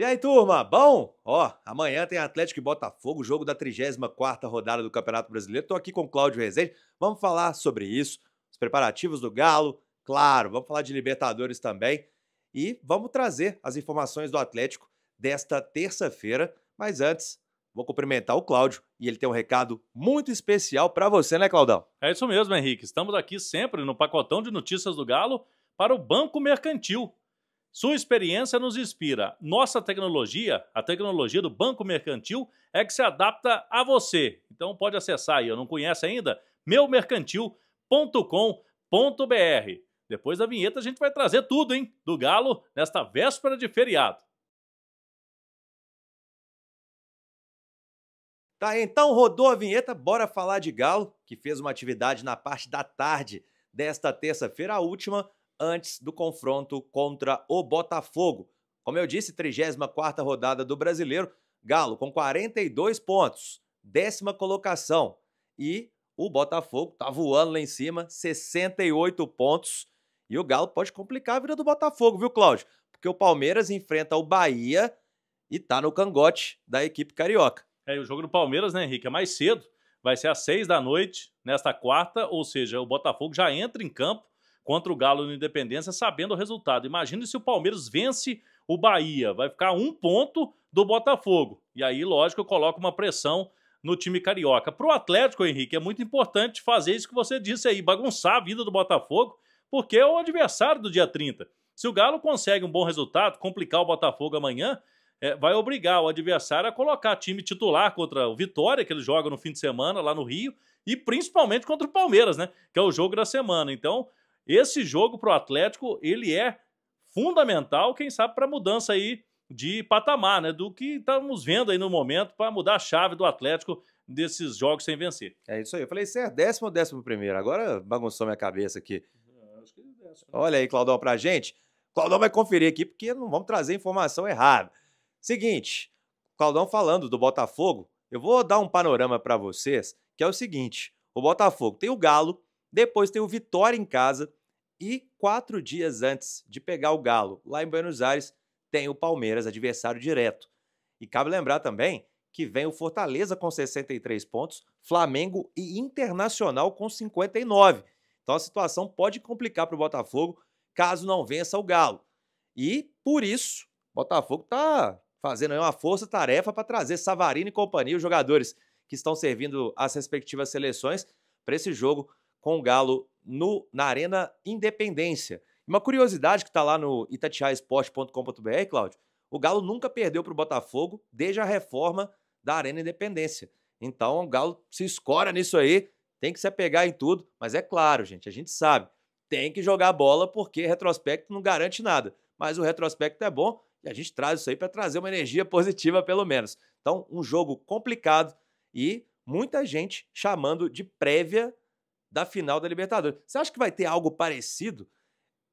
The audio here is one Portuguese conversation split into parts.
E aí, turma, bom? Ó, amanhã tem Atlético e Botafogo, jogo da 34 rodada do Campeonato Brasileiro. Estou aqui com o Cláudio Rezende. Vamos falar sobre isso, os preparativos do Galo, claro, vamos falar de Libertadores também e vamos trazer as informações do Atlético desta terça-feira. Mas antes, vou cumprimentar o Cláudio e ele tem um recado muito especial para você, né, Claudão? É isso mesmo, Henrique. Estamos aqui sempre no pacotão de notícias do Galo para o Banco Mercantil sua experiência nos inspira. Nossa tecnologia, a tecnologia do Banco Mercantil, é que se adapta a você. Então pode acessar aí, eu não conhece ainda, meumercantil.com.br. Depois da vinheta a gente vai trazer tudo, hein, do Galo nesta véspera de feriado. Tá, então rodou a vinheta, bora falar de Galo, que fez uma atividade na parte da tarde desta terça-feira, a última antes do confronto contra o Botafogo. Como eu disse, 34ª rodada do Brasileiro, Galo com 42 pontos, décima colocação. E o Botafogo tá voando lá em cima, 68 pontos. E o Galo pode complicar a vida do Botafogo, viu, Cláudio? Porque o Palmeiras enfrenta o Bahia e tá no cangote da equipe carioca. É, o jogo do Palmeiras, né, Henrique? É mais cedo. Vai ser às seis da noite, nesta quarta, ou seja, o Botafogo já entra em campo contra o Galo no Independência, sabendo o resultado. Imagina se o Palmeiras vence o Bahia, vai ficar um ponto do Botafogo. E aí, lógico, eu coloco uma pressão no time carioca. Para o Atlético, Henrique, é muito importante fazer isso que você disse aí, bagunçar a vida do Botafogo, porque é o adversário do dia 30. Se o Galo consegue um bom resultado, complicar o Botafogo amanhã, é, vai obrigar o adversário a colocar time titular contra o Vitória, que ele joga no fim de semana lá no Rio, e principalmente contra o Palmeiras, né? Que é o jogo da semana. Então, esse jogo para o Atlético, ele é fundamental, quem sabe, para a mudança aí de patamar, né? Do que estamos vendo aí no momento para mudar a chave do Atlético desses jogos sem vencer. É isso aí. Eu falei, certo é décimo ou décimo primeiro? Agora bagunçou minha cabeça aqui. É, é né? Olha aí, Claudão, pra gente. Claudão vai conferir aqui, porque não vamos trazer informação errada. Seguinte, Claudão falando do Botafogo, eu vou dar um panorama para vocês, que é o seguinte. O Botafogo tem o Galo, depois tem o Vitória em casa, e quatro dias antes de pegar o Galo, lá em Buenos Aires, tem o Palmeiras, adversário direto. E cabe lembrar também que vem o Fortaleza com 63 pontos, Flamengo e Internacional com 59. Então a situação pode complicar para o Botafogo caso não vença o Galo. E por isso, o Botafogo está fazendo uma força-tarefa para trazer Savarino e companhia, os jogadores que estão servindo as respectivas seleções, para esse jogo com o Galo no, na Arena Independência. Uma curiosidade que está lá no itatiaesport.com.br, Cláudio, o Galo nunca perdeu para o Botafogo desde a reforma da Arena Independência. Então o Galo se escora nisso aí, tem que se apegar em tudo, mas é claro, gente, a gente sabe, tem que jogar bola porque retrospecto não garante nada, mas o retrospecto é bom e a gente traz isso aí para trazer uma energia positiva pelo menos. Então, um jogo complicado e muita gente chamando de prévia da final da Libertadores. Você acha que vai ter algo parecido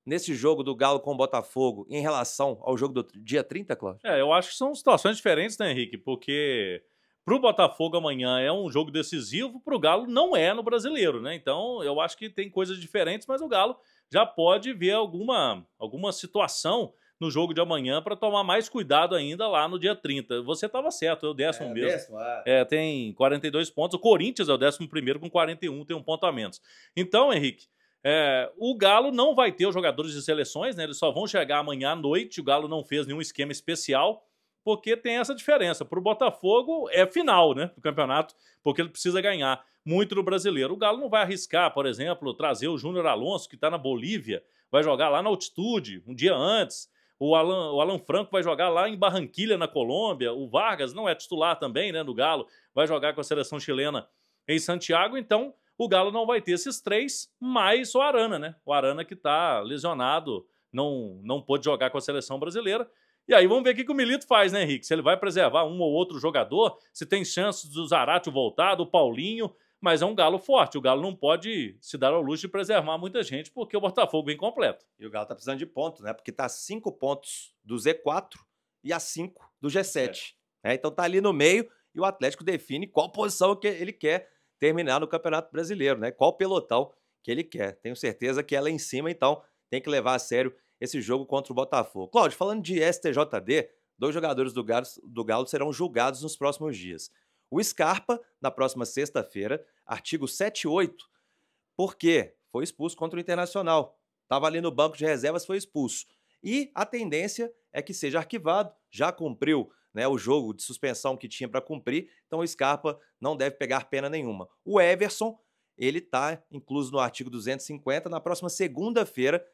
nesse jogo do Galo com o Botafogo em relação ao jogo do dia 30, Cláudio? É, eu acho que são situações diferentes, né, Henrique? Porque para o Botafogo amanhã é um jogo decisivo, para o Galo não é no brasileiro, né? Então eu acho que tem coisas diferentes, mas o Galo já pode ver alguma, alguma situação no jogo de amanhã para tomar mais cuidado ainda lá no dia 30. Você estava certo, é o décimo é, mesmo. Décimo, ah. é, tem 42 pontos. O Corinthians é o décimo primeiro com 41, tem um ponto a menos. Então, Henrique, é, o Galo não vai ter os jogadores de seleções, né? Eles só vão chegar amanhã à noite. O Galo não fez nenhum esquema especial porque tem essa diferença. Para o Botafogo é final né, do campeonato, porque ele precisa ganhar muito no brasileiro. O Galo não vai arriscar, por exemplo, trazer o Júnior Alonso, que está na Bolívia, vai jogar lá na altitude um dia antes. O Alan, o Alan Franco vai jogar lá em Barranquilha, na Colômbia. O Vargas não é titular também, né, do Galo, vai jogar com a seleção chilena em Santiago. Então, o Galo não vai ter esses três, mais o Arana, né? O Arana que está lesionado, não, não pôde jogar com a seleção brasileira. E aí vamos ver o que, que o Milito faz, né, Henrique? Se ele vai preservar um ou outro jogador, se tem chances do Zarate voltar, do Paulinho, mas é um Galo forte. O Galo não pode se dar ao luxo de preservar muita gente, porque o Botafogo é incompleto. E o Galo está precisando de pontos, né? Porque está a cinco pontos do Z4 e a cinco do G7. É. é. então tá ali no meio e o Atlético define qual posição que ele quer terminar no Campeonato Brasileiro, né? Qual pelotão que ele quer. Tenho certeza que é lá em cima, então tem que levar a sério esse jogo contra o Botafogo. Cláudio, falando de STJD, dois jogadores do Galo, do Galo serão julgados nos próximos dias. O Scarpa, na próxima sexta-feira, artigo 78, porque foi expulso contra o Internacional. Estava ali no banco de reservas, foi expulso. E a tendência é que seja arquivado, já cumpriu né, o jogo de suspensão que tinha para cumprir, então o Scarpa não deve pegar pena nenhuma. O Everson, ele está incluso no artigo 250, na próxima segunda-feira,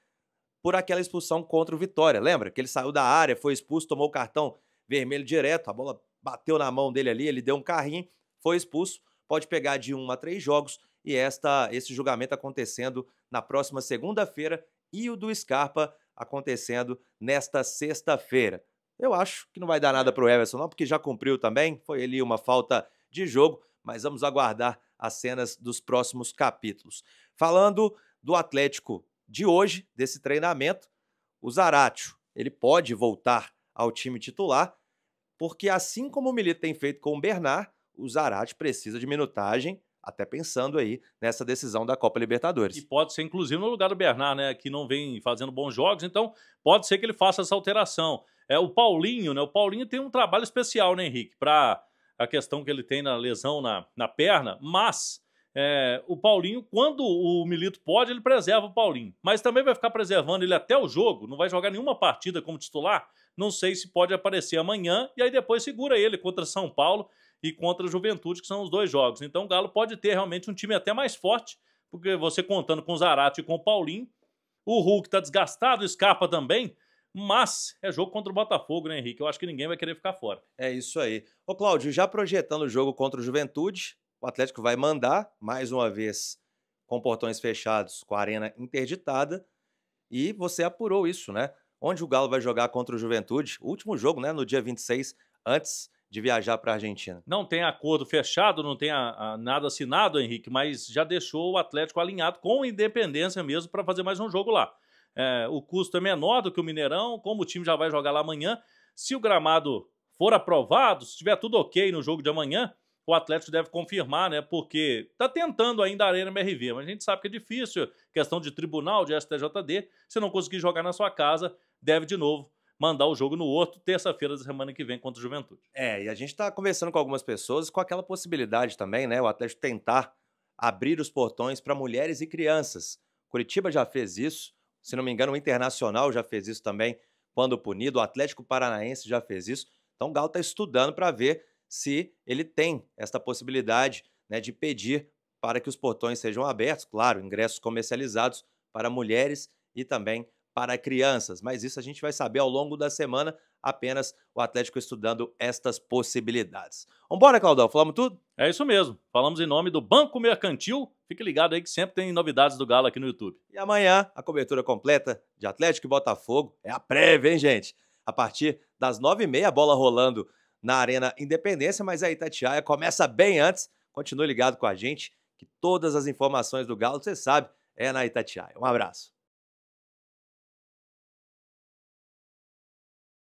por aquela expulsão contra o Vitória. Lembra que ele saiu da área, foi expulso, tomou o cartão vermelho direto, a bola bateu na mão dele ali, ele deu um carrinho, foi expulso, pode pegar de um a três jogos e esta, esse julgamento acontecendo na próxima segunda-feira e o do Scarpa acontecendo nesta sexta-feira. Eu acho que não vai dar nada para o Everson, não, porque já cumpriu também, foi ali uma falta de jogo, mas vamos aguardar as cenas dos próximos capítulos. Falando do Atlético de hoje, desse treinamento, o Zaratio, ele pode voltar ao time titular, porque assim como o Milito tem feito com o Bernard, o Zarate precisa de minutagem, até pensando aí nessa decisão da Copa Libertadores. E pode ser, inclusive, no lugar do Bernard, né, que não vem fazendo bons jogos, então pode ser que ele faça essa alteração. É O Paulinho, né, o Paulinho tem um trabalho especial, né, Henrique, para a questão que ele tem na lesão na, na perna, mas... É, o Paulinho, quando o Milito pode, ele preserva o Paulinho. Mas também vai ficar preservando ele até o jogo, não vai jogar nenhuma partida como titular, não sei se pode aparecer amanhã e aí depois segura ele contra São Paulo e contra a Juventude, que são os dois jogos. Então o Galo pode ter realmente um time até mais forte, porque você contando com o Zarate e com o Paulinho, o Hulk está desgastado, escapa também, mas é jogo contra o Botafogo, né, Henrique? Eu acho que ninguém vai querer ficar fora. É isso aí. Ô, Cláudio, já projetando o jogo contra o Juventude, o Atlético vai mandar, mais uma vez, com portões fechados, com a arena interditada, e você apurou isso, né? onde o Galo vai jogar contra o Juventude, último jogo, né, no dia 26, antes de viajar para a Argentina. Não tem acordo fechado, não tem a, a, nada assinado, Henrique, mas já deixou o Atlético alinhado com independência mesmo para fazer mais um jogo lá. É, o custo é menor do que o Mineirão, como o time já vai jogar lá amanhã, se o gramado for aprovado, se tiver tudo ok no jogo de amanhã, o Atlético deve confirmar, né? Porque está tentando ainda a Arena MRV, mas a gente sabe que é difícil, questão de tribunal, de STJD. Se não conseguir jogar na sua casa, deve de novo mandar o jogo no outro, terça-feira da semana que vem contra o Juventude. É, e a gente está conversando com algumas pessoas com aquela possibilidade também, né? O Atlético tentar abrir os portões para mulheres e crianças. Curitiba já fez isso, se não me engano, o Internacional já fez isso também, quando punido, o Atlético Paranaense já fez isso. Então o Galo está estudando para ver se ele tem esta possibilidade né, de pedir para que os portões sejam abertos, claro, ingressos comercializados para mulheres e também para crianças. Mas isso a gente vai saber ao longo da semana, apenas o Atlético estudando estas possibilidades. Vambora, Claudão, falamos tudo? É isso mesmo. Falamos em nome do Banco Mercantil. Fique ligado aí que sempre tem novidades do Galo aqui no YouTube. E amanhã, a cobertura completa de Atlético e Botafogo é a prévia, hein, gente? A partir das nove e meia, a bola rolando na Arena Independência, mas a Itatiaia começa bem antes. Continue ligado com a gente, que todas as informações do Galo, você sabe, é na Itatiaia. Um abraço.